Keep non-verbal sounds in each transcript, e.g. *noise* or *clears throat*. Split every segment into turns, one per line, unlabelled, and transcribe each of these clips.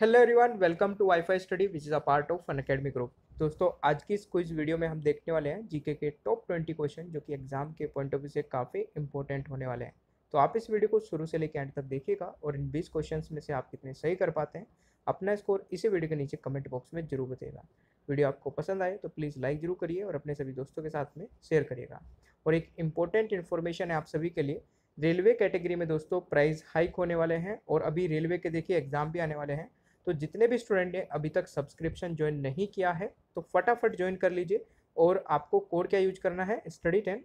hello everyone welcome to Wifistudy which is a part of Unacademy group दोस्तों आज की इस quiz video में हम देखने वाले हैं जीके के टॉप ट्वेंटी क्वेश्चन जो कि एग्जाम के पॉइंट ऑफ व्यू से काफ़ी इंपॉर्टेंट होने वाले हैं तो आप इस वीडियो को शुरू से लेकर एंड तक देखिएगा और इन बीस क्वेश्चन में से आप कितने सही कर पाते हैं अपना स्कोर इसी वीडियो के नीचे कमेंट बॉक्स में जरूर बताइएगा वीडियो आपको पसंद आए तो प्लीज़ लाइक जरूर करिए और अपने सभी दोस्तों के साथ में शेयर करिएगा और एक इंपॉर्टेंट इन्फॉर्मेशन है आप सभी के लिए रेलवे कैटेगरी में दोस्तों प्राइस हाइक होने वाले हैं और अभी रेलवे के देखिए एग्जाम भी आने वाले हैं तो जितने भी स्टूडेंट ने अभी तक सब्सक्रिप्शन ज्वाइन नहीं किया है तो फटाफट ज्वाइन कर लीजिए और आपको कोड क्या यूज करना है स्टडी टेन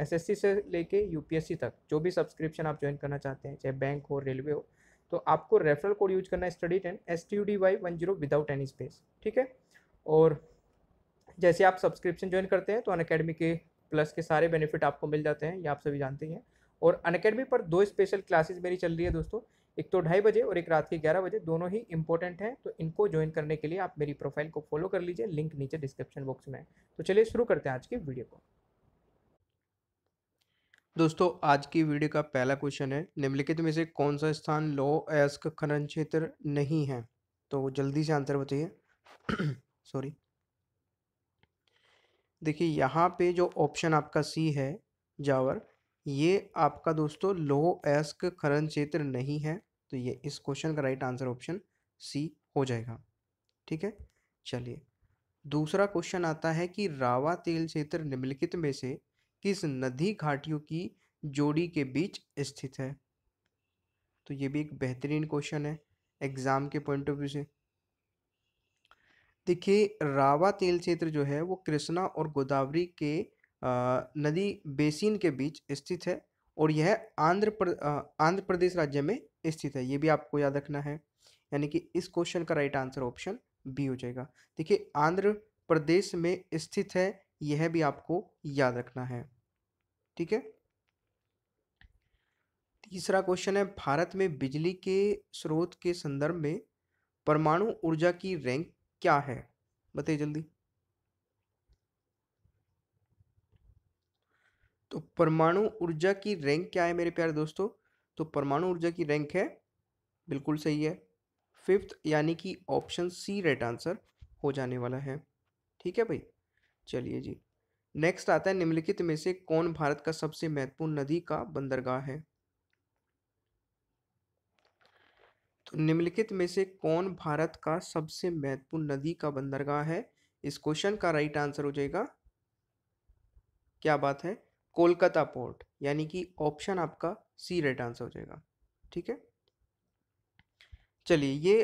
एस सी से लेके सी तक जो भी सब्सक्रिप्शन आप ज्वाइन करना चाहते हैं चाहे बैंक हो रेलवे हो तो आपको रेफरल कोड यूज करना है study ten S T U D Y one zero without any space ठीक है और जैसे आप सब्सक्रिप्शन ज्वाइन करते हैं तो अन के प्लस के सारे बेनिफिट आपको मिल जाते हैं ये आप सभी जानते ही हैं और अन पर दो स्पेशल क्लासेज मेरी चल रही है दोस्तों एक तो ढाई बजे और एक रात के ग्यारह बजे दोनों ही इंपॉर्टेंट हैं तो इनको ज्वाइन करने के लिए आप मेरी प्रोफाइल को फॉलो कर लीजिए लिंक नीचे डिस्क्रिप्शन बॉक्स में है तो चलिए शुरू करते हैं आज की वीडियो को दोस्तों आज की वीडियो का पहला क्वेश्चन है निम्नलिखित में से कौन सा स्थान लो एस्क खनन क्षेत्र नहीं है तो जल्दी से आंसर बताइए सॉरी *clears throat* देखिए यहाँ पे जो ऑप्शन आपका सी है जावर ये आपका दोस्तों लो एस्क खरन क्षेत्र नहीं है तो ये इस क्वेश्चन का राइट आंसर ऑप्शन सी हो जाएगा ठीक है चलिए दूसरा क्वेश्चन आता है कि रावा तेल क्षेत्र निम्नलिखित में से किस नदी घाटियों की जोड़ी के बीच स्थित है तो ये भी एक बेहतरीन क्वेश्चन है एग्ज़ाम के पॉइंट ऑफ व्यू से देखिए रावा तेल क्षेत्र जो है वो कृष्णा और गोदावरी के नदी बेसिन के बीच स्थित है और यह आंध्र प्र आंध्र प्रदेश राज्य में स्थित है ये भी आपको याद रखना है यानी कि इस क्वेश्चन का राइट आंसर ऑप्शन बी हो जाएगा देखिए आंध्र प्रदेश में स्थित है यह भी आपको याद रखना है ठीक है तीसरा क्वेश्चन है भारत में बिजली के स्रोत के संदर्भ में परमाणु ऊर्जा की रैंक क्या है बताइए जल्दी तो परमाणु ऊर्जा की रैंक क्या है मेरे प्यारे दोस्तों तो परमाणु ऊर्जा की रैंक है बिल्कुल सही है फिफ्थ यानी कि ऑप्शन सी राइट आंसर हो जाने वाला है ठीक है भाई चलिए जी नेक्स्ट आता है निम्नलिखित में से कौन भारत का सबसे महत्वपूर्ण नदी का बंदरगाह है तो निम्नलिखित में से कौन भारत का सबसे महत्वपूर्ण नदी का बंदरगाह है इस क्वेश्चन का राइट आंसर हो जाएगा क्या बात है कोलकाता पोर्ट यानी कि ऑप्शन आपका सी राइट आंसर हो जाएगा ठीक है चलिए ये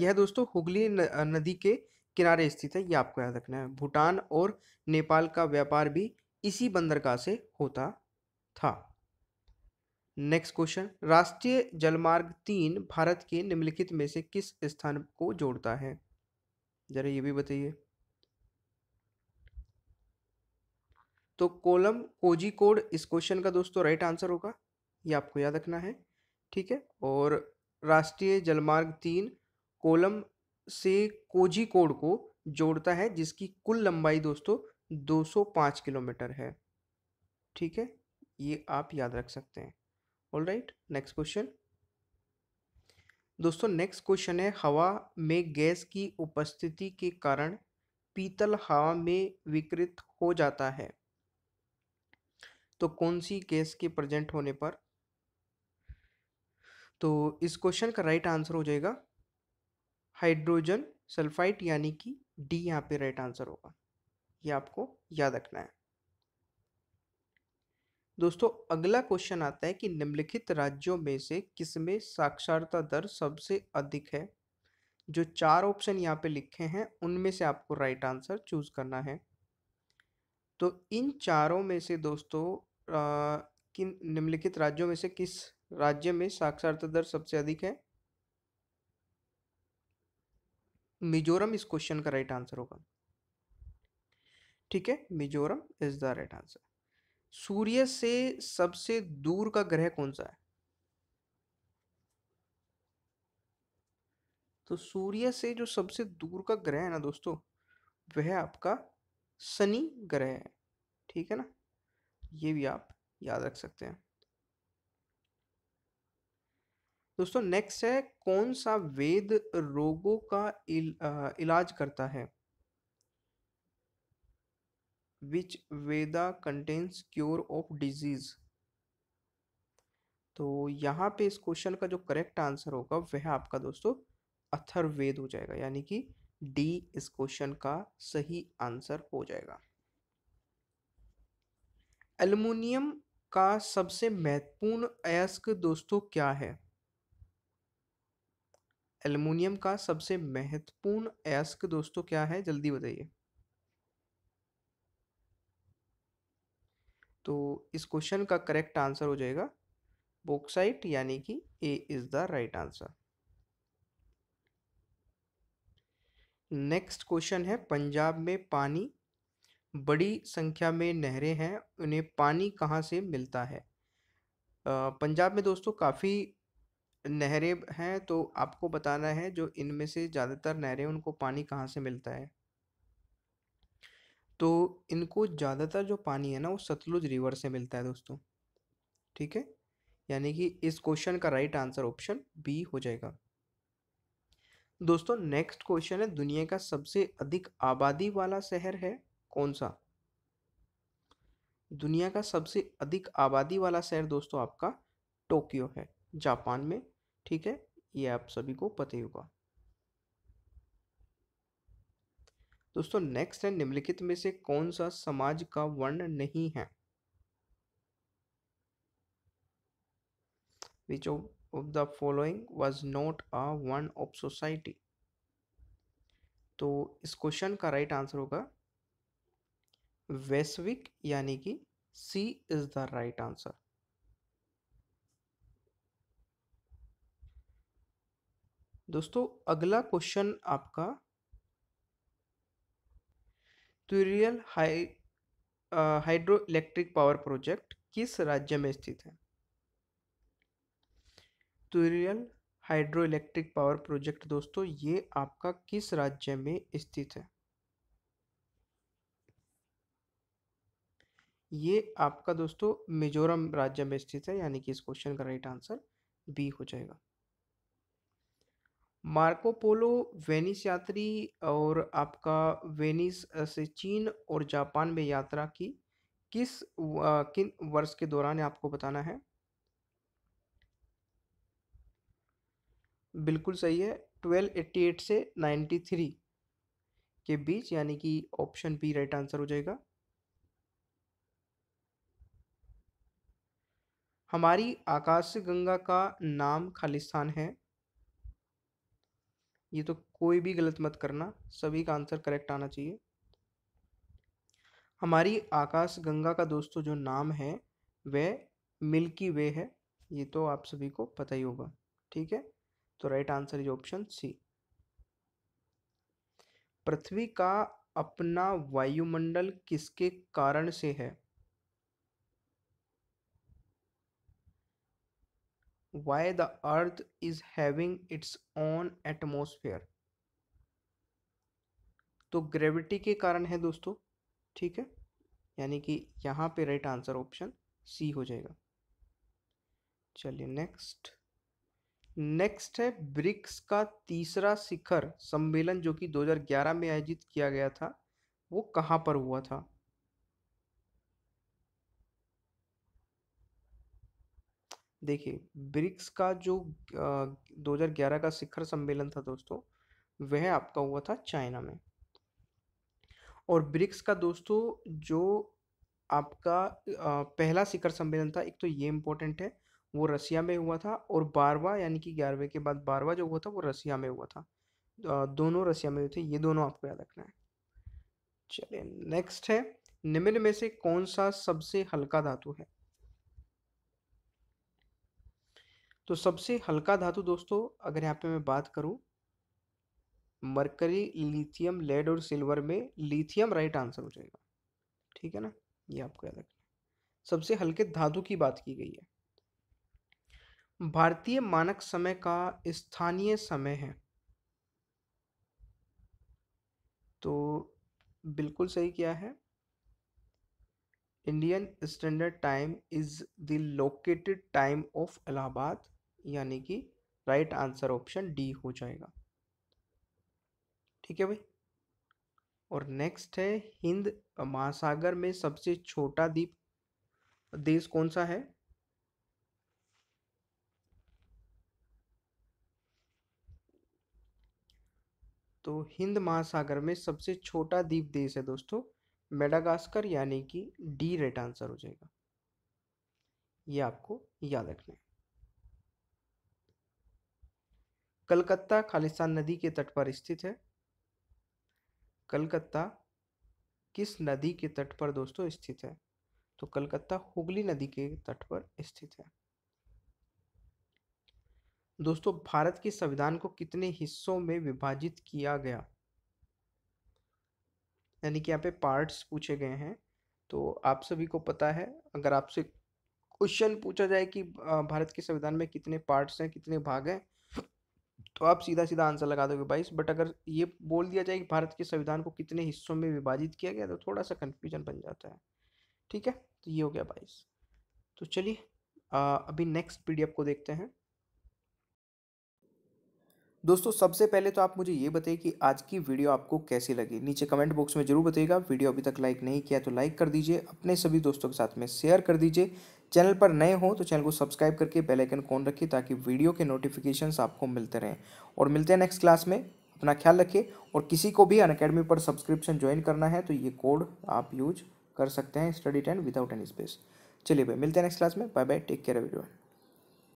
यह दोस्तों हुगली नदी के किनारे स्थित है ये आपको याद रखना है भूटान और नेपाल का व्यापार भी इसी बंदरगाह से होता था नेक्स्ट क्वेश्चन राष्ट्रीय जलमार्ग तीन भारत के निम्नलिखित में से किस स्थान को जोड़ता है जरा ये भी बताइए तो कोलम कोजी कोड इस क्वेश्चन का दोस्तों राइट आंसर होगा ये आपको याद रखना है ठीक है और राष्ट्रीय जलमार्ग तीन कोलम से कोजी कोड को जोड़ता है जिसकी कुल लंबाई दोस्तों 205 किलोमीटर है ठीक है ये आप याद रख सकते हैं ऑल राइट नेक्स्ट क्वेश्चन दोस्तों नेक्स्ट क्वेश्चन है हवा में गैस की उपस्थिति के कारण पीतल हवा में विकृत हो जाता है तो कौन सी गैस के प्रेजेंट होने पर तो इस क्वेश्चन का राइट आंसर हो जाएगा हाइड्रोजन सल्फाइड यानी कि डी यहाँ पे राइट आंसर होगा ये आपको याद रखना है दोस्तों अगला क्वेश्चन आता है कि निम्नलिखित राज्यों में से किसमें साक्षरता दर सबसे अधिक है जो चार ऑप्शन यहाँ पे लिखे हैं उनमें से आपको राइट आंसर चूज करना है तो इन चारों में से दोस्तों किन निम्नलिखित राज्यों में से किस राज्य में साक्षरता दर सबसे अधिक है मिजोरम इस क्वेश्चन का राइट आंसर होगा ठीक है Mizoram is the right answer सूर्य से सबसे दूर का ग्रह कौन सा है तो सूर्य से जो सबसे दूर का ग्रह है ना दोस्तों वह आपका शनि ग्रह है ठीक है ना ये भी आप याद रख सकते हैं दोस्तों नेक्स्ट है कौन सा वेद रोगों का इल, आ, इलाज करता है which Veda contains cure of disease तो यहां पे इस क्वेश्चन का जो करेक्ट आंसर होगा वह आपका दोस्तों अथर्ववेद हो जाएगा यानी कि डी इस क्वेश्चन का सही आंसर हो जाएगा एल्युमिनियम का सबसे महत्वपूर्ण अयस्क दोस्तों क्या है एल्युमिनियम का सबसे महत्वपूर्ण अयस्क दोस्तों क्या है जल्दी बताइए तो इस क्वेश्चन का करेक्ट आंसर हो जाएगा बोक्साइट यानी कि A is the right answer next question है पंजाब में पानी बड़ी संख्या में नहरें हैं उन्हें पानी कहाँ से मिलता है पंजाब में दोस्तों काफ़ी नहरें हैं तो आपको बताना है जो इनमें से ज़्यादातर नहरें उनको पानी कहाँ से मिलता है तो इनको ज़्यादातर जो पानी है ना वो सतलुज रिवर से मिलता है दोस्तों ठीक है यानी कि इस क्वेश्चन का राइट आंसर ऑप्शन बी हो जाएगा दोस्तों नेक्स्ट क्वेश्चन है दुनिया का सबसे अधिक आबादी वाला शहर है कौन सा दुनिया का सबसे अधिक आबादी वाला शहर दोस्तों आपका टोक्यो है जापान में ठीक है ये आप सभी को पता ही होगा दोस्तों नेक्स्ट है निम्नलिखित में से कौन सा समाज का वर्ण नहीं है which of of the following was not a one of society तो इस क्वेश्चन का राइट right आंसर होगा वैश्विक यानी कि C is the right answer दोस्तों अगला क्वेश्चन आपका Tuirial hydro electric power project किस राज्य में स्थित है Tuirial hydro electric power project दोस्तों ये आपका किस राज्य में स्थित है ये आपका दोस्तों मिजोरम राज्य में स्थित है यानी कि इस क्वेश्चन का राइट आंसर बी हो जाएगा मार्को पोलो वेनिस यात्री और आपका वेनिस से चीन और जापान में यात्रा की किस किन वर्ष के दौरान आपको बताना है बिल्कुल सही है 1288 से 93 के बीच यानी कि ऑप्शन बी राइट आंसर हो जाएगा हमारी आकाशगंगा का नाम खालिस्तान है ये तो कोई भी गलत मत करना सभी का आंसर करेक्ट आना चाहिए हमारी आकाशगंगा का दोस्तों जो नाम है वह मिल्की वे है ये तो आप सभी को पता ही होगा ठीक है तो right answer is option C पृथ्वी का अपना वायुमंडल किसके कारण से है why the earth is having its own atmosphere तो ग्रेविटी के कारण है दोस्तों ठीक है यानी कि यहां पे राइट आंसर ऑप्शन सी हो जाएगा चलिए नेक्स्ट नेक्स्ट है ब्रिक्स का तीसरा शिखर सम्मेलन जो कि 2011 में आयोजित किया गया था वो कहाँ पर हुआ था देखिए ब्रिक्स का जो आ, 2011 का शिखर सम्मेलन था दोस्तों वह आपका हुआ था चाइना में और ब्रिक्स का दोस्तों जो आपका आ, पहला शिखर सम्मेलन था एक तो ये इम्पोर्टेंट है वो रसिया में हुआ था और बारवा यानी कि ग्यारहवें के बाद बारवा जो हुआ था वो रसिया में हुआ था दोनों रसिया में हुए थे ये दोनों आपको याद रखना है चलिए नेक्स्ट है निम्न में से कौन सा सबसे हल्का धातु है तो सबसे हल्का धातु दोस्तों अगर यहाँ पे मैं बात करूँ मरकरी लिथियम लेड और सिल्वर में लिथियम राइट आंसर हो जाएगा ठीक है ना ये आपको याद रखना सबसे हल्के धातु की बात की गई है भारतीय मानक समय का स्थानीय समय है तो बिल्कुल सही क्या है Indian standard time is the located time of Allahabad यानी कि राइट आंसर ऑप्शन डी हो जाएगा ठीक है भाई और नेक्स्ट है हिंद महासागर में सबसे छोटा द्वीप देश कौन सा है तो हिंद महासागर में सबसे छोटा द्वीप देश है दोस्तों मेडागास्कर यानी कि डी रेट आंसर हो जाएगा ये आपको याद रखना है कलकत्ता खालिस्तान नदी के तट पर स्थित है कलकत्ता किस नदी के तट पर दोस्तों स्थित है तो कलकत्ता हुगली नदी के तट पर स्थित है दोस्तों भारत के संविधान को कितने हिस्सों में विभाजित किया गया यानी कि यहाँ पे पार्ट्स पूछे गए हैं तो आप सभी को पता है अगर आपसे क्वेश्चन पूछा जाए कि भारत के संविधान में कितने पार्ट्स हैं कितने भाग हैं तो आप सीधा सीधा आंसर लगा दोगे बाईस बट अगर ये बोल दिया जाए कि भारत के संविधान को कितने हिस्सों में विभाजित किया गया तो थोड़ा सा कन्फ्यूजन बन जाता है ठीक है तो ये हो गया बाईस तो चलिए अभी नेक्स्ट पी को देखते हैं दोस्तों सबसे पहले तो आप मुझे ये बताइए कि आज की वीडियो आपको कैसी लगी नीचे कमेंट बॉक्स में जरूर बताइएगा वीडियो अभी तक लाइक नहीं किया तो लाइक कर दीजिए अपने सभी दोस्तों के साथ में शेयर कर दीजिए चैनल पर नए हो तो चैनल को सब्सक्राइब करके बेल आइकन कौन रखिए ताकि वीडियो के नोटिफिकेशन आपको मिलते रहें और मिलते हैं नेक्स्ट क्लास में अपना ख्याल रखिए और किसी को भी अकेडमी पर सब्सक्रिप्शन ज्वाइन करना है तो ये कोड आप यूज कर सकते हैं study ten without any space चलिए भाई मिलते हैं नेक्स्ट क्लास में bye bye take care everyone